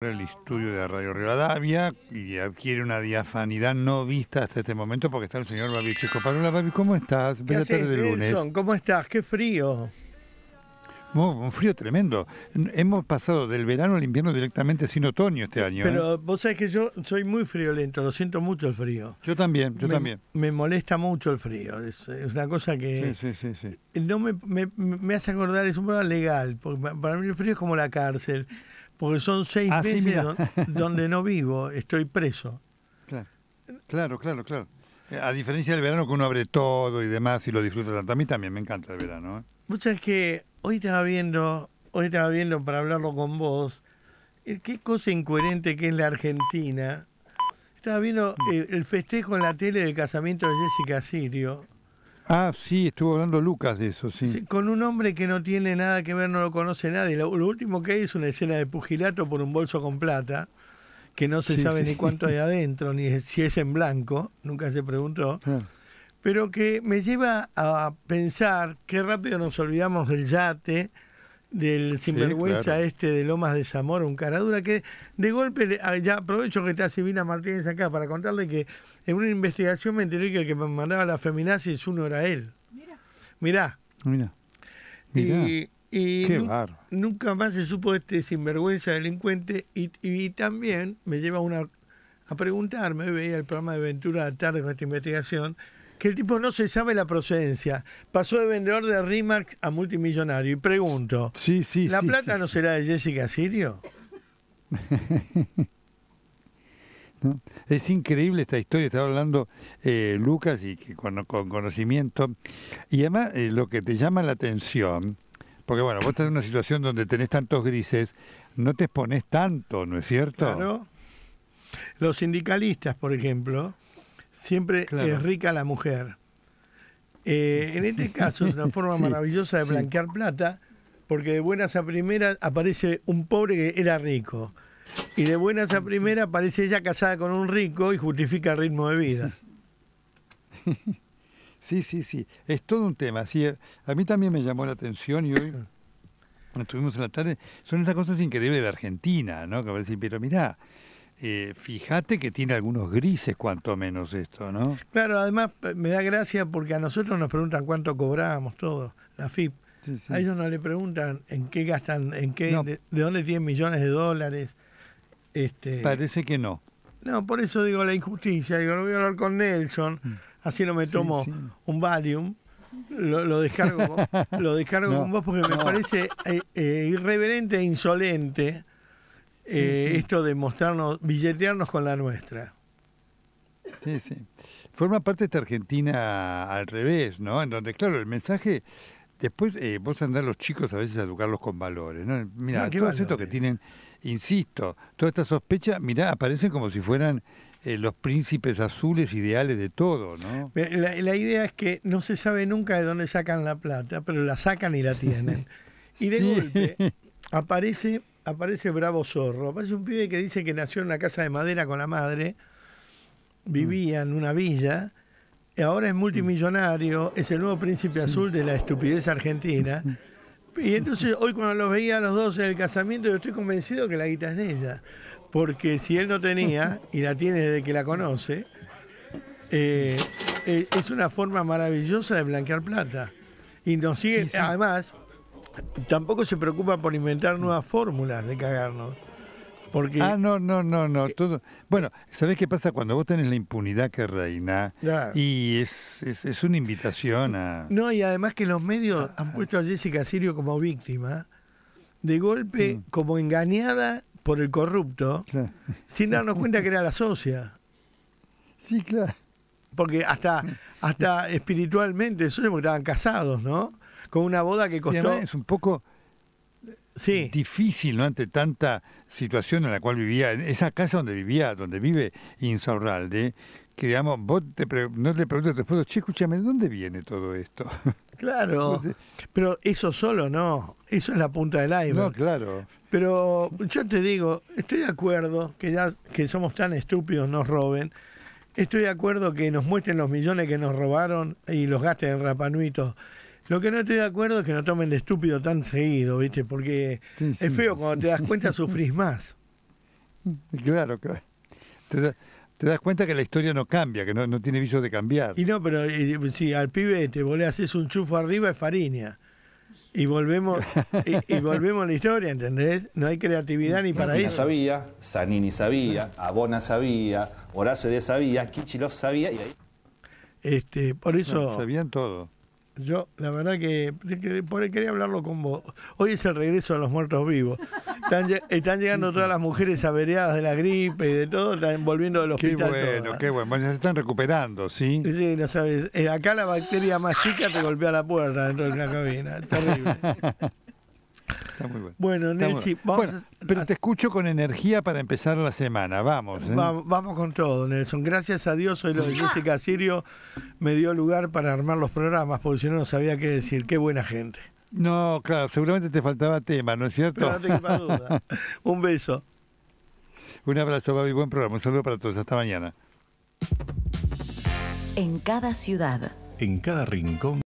el estudio de Radio Rivadavia y adquiere una diafanidad no vista hasta este momento porque está el señor Babi Chico. Hola Babi, ¿cómo estás? Buenas tardes lunes. ¿Cómo estás? Qué frío. un frío tremendo. Hemos pasado del verano al invierno directamente sin otoño este año. Pero ¿eh? vos sabés que yo soy muy friolento, lo siento mucho el frío. Yo también, yo también. Me molesta mucho el frío, es, una cosa que... Sí, sí, sí, no me, me, me hace acordar, es un problema legal, porque para mí el frío es como la cárcel. Porque son seis ah, veces donde no vivo, estoy preso. Claro, claro, claro, claro. Eh, a diferencia del verano que uno abre todo y demás y lo disfruta tanto. A mí también me encanta el verano. Muchas ¿eh? que hoy estaba viendo, hoy estaba viendo para hablarlo con vos, eh, qué cosa incoherente que es la Argentina. Estaba viendo el festejo en la tele del casamiento de Jessica Sirio Ah, sí, estuvo hablando Lucas de eso, sí. Con un hombre que no tiene nada que ver, no lo conoce nadie. Lo, último que hay es una escena de pugilato por un bolso con plata, que no se sabe ni cuánto hay adentro, ni si es en blanco, nunca se preguntó. Pero que me lleva a pensar qué rápido nos olvidamos del yate, del sinvergüenza este de Lomas de Zamora, un cara caradura que de golpe, ah, ya aprovecho que está Sibina Martínez acá para contarle que en una investigación me enteré que el que me mandaba la feminazis uno era él. Mira. Mirá. Mirá. Y, nunca más se supo este sinvergüenza delincuente y, también me lleva una, a preguntarme, veía el programa de Ventura a tarde con esta investigación, que el tipo no se sabe la procedencia. Pasó de vendedor de Rimax a multimillonario. Y pregunto, sí, sí, ¿la plata no será de Jessica Sirio? Es increíble esta historia, estaba hablando eh, Lucas y que con, conocimiento. Y además eh, lo que te llama la atención, porque bueno, vos estás en una situación donde tenés tantos grises, no te expones tanto, ¿no es cierto? Claro. Los sindicalistas, por ejemplo, Siempre es rica la mujer. Eh, en este caso es una forma maravillosa de blanquear plata, porque de buenas a primeras aparece un pobre que era rico. Y de buenas a primeras aparece ella casada con un rico y justifica el ritmo de vida. Sí, sí, sí. Es todo un tema. Sí, eh, a mí también me llamó la atención y hoy cuando estuvimos en la tarde. Son esas cosas increíbles de Argentina, ¿no? Que a decir, pero mirá, eh, fíjate que tiene algunos grises cuanto menos esto, ¿no? Claro, además eh, me da gracia porque a nosotros nos preguntan cuánto cobramos todo, la FIP. A ellos no le preguntan en qué gastan, en qué, de, dónde tienen millones de dólares. Este, Parece que no. No, por eso digo la injusticia. Digo, lo voy a hablar con Nelson, mm. así no me tomo un Valium. Lo, lo, descargo, lo descargo con vos porque me parece eh, eh, irreverente e insolente eh, esto de mostrarnos, billetearnos con la nuestra. Sí, sí. Forma parte de esta Argentina al revés, ¿no? En donde, claro, el mensaje después eh, vos andás los chicos a veces a educarlos con valores. ¿no? Mira, no, es esto que tienen, insisto, toda esta sospecha, mirá, aparecen como si fueran eh, los príncipes azules ideales de todo. ¿no? La, idea es que no se sabe nunca de dónde sacan la plata, pero la sacan y la tienen. y de golpe aparece aparece Bravo Zorro. Aparece un pibe que dice que nació en una casa de madera con la madre, mm. vivía en una villa, y ahora es multimillonario, es el nuevo príncipe azul de la estupidez argentina. Y entonces hoy cuando los veía a los dos en el casamiento, yo estoy convencido que la guita es de ella. Porque si él no tenía, y la tiene desde que la conoce, eh, eh, es una forma maravillosa de blanquear plata. Y nos sigue, además, tampoco se preocupa por inventar nuevas fórmulas de cagarnos. Porque... Ah, no, no, no, no. Eh, todo... Bueno, ¿sabés qué pasa? Cuando vos tenés la impunidad que reina y es, es, una invitación a... No, y además que los medios ah, han ah. puesto a Jessica Sirio como víctima, de golpe mm. como engañada por el corrupto, sin darnos cuenta que era la socia. Sí, claro. Porque hasta, hasta espiritualmente, eso porque estaban casados, ¿no? con una boda que costó... es un poco difícil, ¿no? Ante tanta situación en la cual vivía, en esa casa donde vivía, donde vive Insaurralde, que digamos, vos no le preguntas después, che, escúchame, ¿de dónde viene todo esto? Claro, pero eso solo no, eso es la punta del aire. No, claro. Pero yo te digo, estoy de acuerdo que ya que somos tan estúpidos nos roben, estoy de acuerdo que nos muestren los millones que nos robaron y los gasten en rapanuitos lo que no estoy de acuerdo es que no tomen de estúpido tan seguido, ¿viste? Porque es feo, cuando te das cuenta sufrís más. Claro, claro. Te, das cuenta que la historia no cambia, que no, tiene visos de cambiar. Y no, pero si al pibe te este volvés, haces un chufo arriba, es farinia Y volvemos, y, volvemos a la historia, ¿entendés? No hay creatividad ni mm, para eso. sabía, Zanini sabía, Abona sabía, Horacio de sabía, Kichilov sabía y ahí... Este, por eso... sabían todo. Yo, la verdad que, quería hablarlo con vos. Hoy es el regreso de los muertos vivos. Están, llegando todas las mujeres averiadas de la gripe y de todo, están volviendo de los Qué bueno, qué bueno. Ya se están recuperando, ¿sí? Sí, no sabes. Eh, acá la bacteria más chica te golpea la puerta dentro de una cabina. Terrible. bueno. Bueno, vamos Pero te escucho con energía para empezar la semana, ¿eh? vamos. vamos con todo, Nelson. Gracias a Dios, hoy lo de Jessica Sirio me dio lugar para armar los programas, porque si no, no sabía qué decir. Qué buena gente. No, claro, seguramente te faltaba tema, ¿no es cierto? Un beso. Un abrazo, Babi. Buen programa. Un saludo para todos. Hasta mañana. En cada ciudad. En cada rincón.